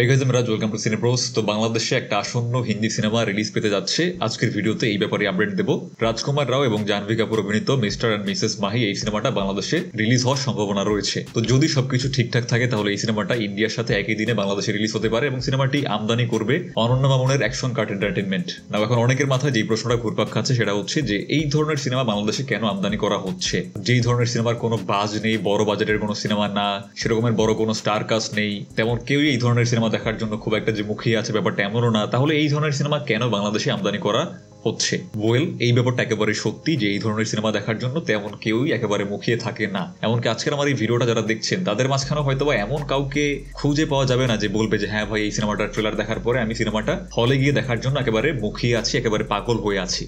তো বাংলাদেশে একটা আসন্ন হিন্দি সিনেমা রিলিজ পেতে যাচ্ছে আজকের ভিডিওতে এই ব্যাপারে আপডেট দেব রাজকুমার রাও এবং জাহ্নবী কাপুর অভিনীত মিস্টার অ্যান্ড মিসেস মাহি এই সিনেমাটা বাংলাদেশে রিলিজ হওয়ার সম্ভাবনা রয়েছে তো যদি সবকিছু ঠিকঠাক থাকে তাহলে এই সিনেমাটা ইন্ডিয়ার সাথে একই দিনে বাংলাদেশে রিলিজ হতে পারে এবং সিনেমাটি আমদানি করবে অনন্য মামনের অ্যাকশন কার্ট এন্টারটেনমেন্ট না এখন অনেকের মাথায় যে প্রশ্নটা ঘুরপাক খাচ্ছে সেটা হচ্ছে যে এই ধরনের সিনেমা বাংলাদেশে কেন আমদানি করা হচ্ছে যেই ধরনের সিনেমার কোনো বাজ নেই বড় বাজেটের কোনো সিনেমা না সেরকমের বড় কোনো স্টার কাস্ট নেই তেমন কেউই এই ধরনের সিনেমা দেখার জন্য খুব একটা যে মুখিয়ে আছে ব্যাপারটা এমনও না তাহলে এই ধরনের সিনেমা কেন বাংলাদেশে আমদানি করা হচ্ছে ওয়েল এই ব্যাপারটা একেবারে সত্যি যে এই ধরনের সিনেমা দেখার জন্য তেমন কেউই একেবারে মুখিয়ে থাকে না এমনকি আজকের আমার এই ভিডিওটা যারা দেখছেন তাদের মাঝখানে হয়তো বা এমন কাউকে খুঁজে পাওয়া যাবে না যে বলবে যে হ্যাঁ ভাই এই সিনেমাটার ট্রেলার দেখার পরে আমি সিনেমাটা হলে গিয়ে দেখার জন্য একেবারে মুখিয়ে আছি একেবারে পাগল হয়ে আছি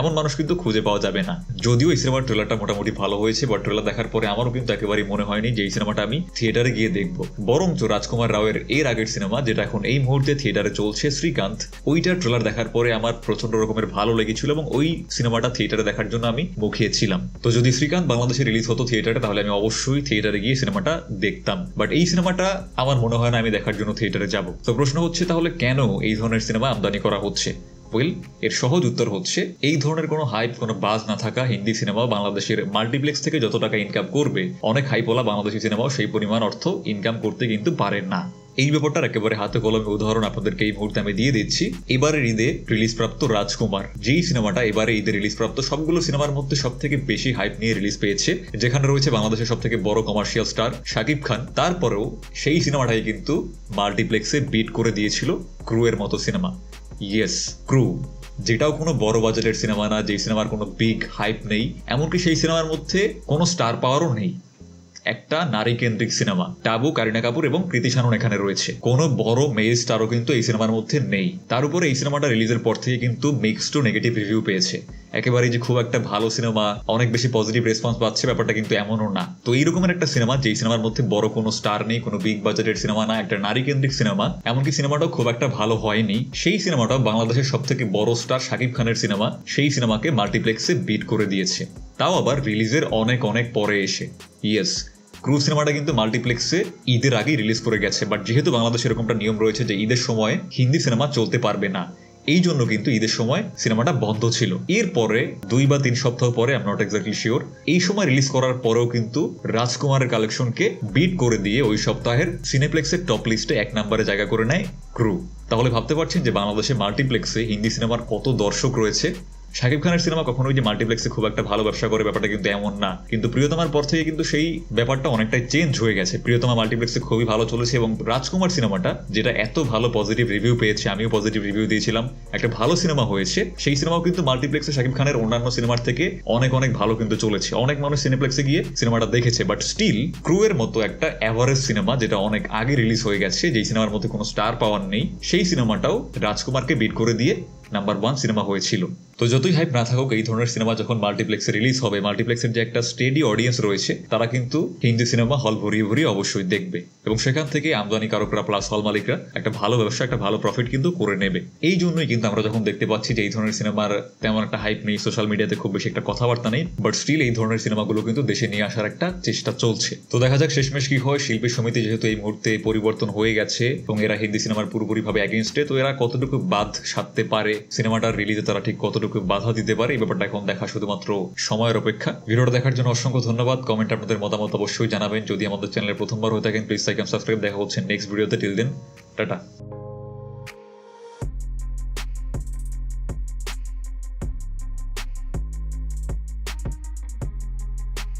এমন মানুষ কিন্তু খুঁজে পাওয়া যাবে না যদিও এই সিনেমার ট্রেলারটা মোটামুটি ভালো হয়েছে বা ট্রেলার দেখার পরে আমারও কিন্তু একেবারেই মনে হয়নি যে এই সিনেমাটা আমি থিয়েটারে গিয়ে দেখব বরঞ্চ রাজকুমার রাওয়ের এর আগের সিনেমা যেটা এখন এই মুহূর্তে থিয়েটারে চলছে শ্রীকান্ত ওইটার ট্রেলার দেখার পরে আমার প্রচন্ড রকমের ভালো ভালো লেগেছিল এবং ওই সিনেমাটা থিয়েটারে দেখার জন্য আমি মুখিয়ে ছিলাম তো যদি শ্রীকান্ত বাংলাদেশে রিলিজ হতো থিয়েটারে তাহলে আমি অবশ্যই থিয়েটারে গিয়ে সিনেমাটা দেখতাম বাট এই সিনেমাটা আমার মনে হয় না আমি দেখার জন্য থিয়েটারে যাব তো প্রশ্ন হচ্ছে তাহলে কেন এই ধরনের সিনেমা আমদানি করা হচ্ছে ওয়েল এর সহজ উত্তর হচ্ছে এই ধরনের কোনো হাইপ কোনো বাজ না থাকা হিন্দি সিনেমা বাংলাদেশের মাল্টিপ্লেক্স থেকে যত টাকা ইনকাম করবে অনেক হাইপওয়ালা বাংলাদেশি সিনেমাও সেই পরিমাণ অর্থ ইনকাম করতে কিন্তু পারে না এই ব্যাপারটার একেবারে হাতে কলমে উদাহরণ আপনাদেরকে এই মুহূর্তে আমি দিয়ে দিচ্ছি এবারের ঈদে রিলিজপ্রাপ্ত রাজকুমার যেই সিনেমাটা এবারে ঈদে রিলিজপ্রাপ্ত সবগুলো সিনেমার মধ্যে সব থেকে বেশি হাইপ নিয়ে রিলিজ পেয়েছে যেখানে রয়েছে বাংলাদেশের সব থেকে বড় কমার্শিয়াল স্টার শাকিব খান তারপরেও সেই সিনেমাটাই কিন্তু মাল্টিপ্লেক্সে বিট করে দিয়েছিল ক্রু এর মতো সিনেমা ইয়েস ক্রু যেটাও কোনো বড় বাজেটের সিনেমা না যেই সিনেমার কোনো বিগ হাইপ নেই এমনকি সেই সিনেমার মধ্যে কোনো স্টার পাওয়ারও নেই একটা নারী কেন্দ্রিক সিনেমা টাবু কারিনা কাপুর এবং কৃতি সানন এখানে রয়েছে কোনো বড় মেয়ে স্টারও কিন্তু এই সিনেমার মধ্যে নেই তার উপরে এই সিনেমাটা রিলিজের পর থেকে কিন্তু মিক্সড টু নেগেটিভ রিভিউ পেয়েছে একেবারেই যে খুব একটা ভালো সিনেমা অনেক বেশি পজিটিভ রেসপন্স পাচ্ছে ব্যাপারটা কিন্তু এমনও না তো এইরকমের একটা সিনেমা যেই সিনেমার মধ্যে বড় কোনো স্টার নেই কোনো বিগ বাজেটের সিনেমা না একটা নারী কেন্দ্রিক সিনেমা এমনকি সিনেমাটাও খুব একটা ভালো হয়নি সেই সিনেমাটা বাংলাদেশের সব থেকে বড় স্টার শাকিব খানের সিনেমা সেই সিনেমাকে মাল্টিপ্লেক্সে বিট করে দিয়েছে তাও আবার রিলিজের অনেক অনেক পরে এসে ইয়েস ক্রু সিনেমাটা কিন্তু মাল্টিপ্লেক্সে ঈদের আগেই রিলিজ করে গেছে বাট যেহেতু বাংলাদেশে এরকমটা নিয়ম রয়েছে যে ঈদের সময় হিন্দি সিনেমা চলতে পারবে না এই জন্য কিন্তু ঈদের সময় সিনেমাটা বন্ধ ছিল এরপরে দুই বা তিন সপ্তাহ পরে আম নট এক্স্যাক্টলি শিওর এই সময় রিলিজ করার পরেও কিন্তু রাজকুমারের কালেকশনকে বিট করে দিয়ে ওই সপ্তাহের সিনেপ্লেক্সের টপ লিস্টে এক নম্বরে জায়গা করে নেয় ক্রু তাহলে ভাবতে পারছেন যে বাংলাদেশে মাল্টিপ্লেক্সে হিন্দি সিনেমার কত দর্শক রয়েছে শাকিব খানের সিনেমা কখনো যে মাল্টিপ্লেক্সে খুব একটা ভালো ব্যবসা করে ব্যাপারটা কিন্তু এমন না কিন্তু প্রিয়তমার পর থেকে কিন্তু সেই ব্যাপারটা অনেকটাই চেঞ্জ হয়ে গেছে প্রিয়তমা মাল্টিপ্লেক্সে খুবই ভালো চলেছে এবং রাজকুমার সিনেমাটা যেটা এত ভালো পজিটিভ রিভিউ পেয়েছে আমিও পজিটিভ রিভিউ দিয়েছিলাম একটা ভালো সিনেমা হয়েছে সেই সিনেমাও কিন্তু মাল্টিপ্লেক্সে শাকিব খানের অন্যান্য সিনেমার থেকে অনেক অনেক ভালো কিন্তু চলেছে অনেক মানুষ সিনেপ্লেক্সে গিয়ে সিনেমাটা দেখেছে বাট স্টিল ক্রু এর মতো একটা অ্যাভারেজ সিনেমা যেটা অনেক আগে রিলিজ হয়ে গেছে যেই সিনেমার মধ্যে কোনো স্টার পাওয়ার নেই সেই সিনেমাটাও রাজকুমারকে বিট করে দিয়ে নাম্বার ওয়ান সিনেমা হয়েছিল তো যতই হাইপ না থাকুক এই ধরনের সিনেমা যখন মাল্টিপ্লেক্সে রিলিজ হবে মাল্টিপ্লেক্সের যে একটা স্টেডি অডিয়েন্স রয়েছে তারা কিন্তু হিন্দি সিনেমা হল ভরিয়ে ভরিয়ে অবশ্যই দেখবে এবং সেখান থেকে আমদানি কারকরা প্লাস হল মালিকরা একটা ভালো ব্যবসা একটা ভালো প্রফিট কিন্তু করে নেবে এই জন্যই কিন্তু আমরা যখন দেখতে পাচ্ছি যে এই ধরনের সিনেমার তেমন একটা হাইপ নেই সোশ্যাল মিডিয়াতে খুব বেশি একটা কথাবার্তা নেই বাট স্টিল এই ধরনের সিনেমাগুলো কিন্তু দেশে নিয়ে আসার একটা চেষ্টা চলছে তো দেখা যাক শেষমেশ কি হয় শিল্পী সমিতি যেহেতু এই মুহূর্তে পরিবর্তন হয়ে গেছে এবং এরা হিন্দি সিনেমার পুরোপুরিভাবে অ্যাগেনস্টে তো এরা কতটুকু বাদ সাধতে পারে সিনেমাটার রিলিজে তারা ঠিক কতটুকু বাধা দিতে পারে এই ব্যাপারটা এখন দেখা শুধুমাত্র সময়ের অপেক্ষা ভিডিওটা দেখার জন্য অসংখ্য ধন্যবাদ কমেন্ট আপনাদের মতামত অবশ্যই জানাবেন যদি আমাদের চ্যানেলের প্রথমবার হয়ে থাকেন প্লিজ লাইক সাবস্ক্রাইব দেখা হচ্ছে নেক্সট ভিডিওতে টিল দিন টাটা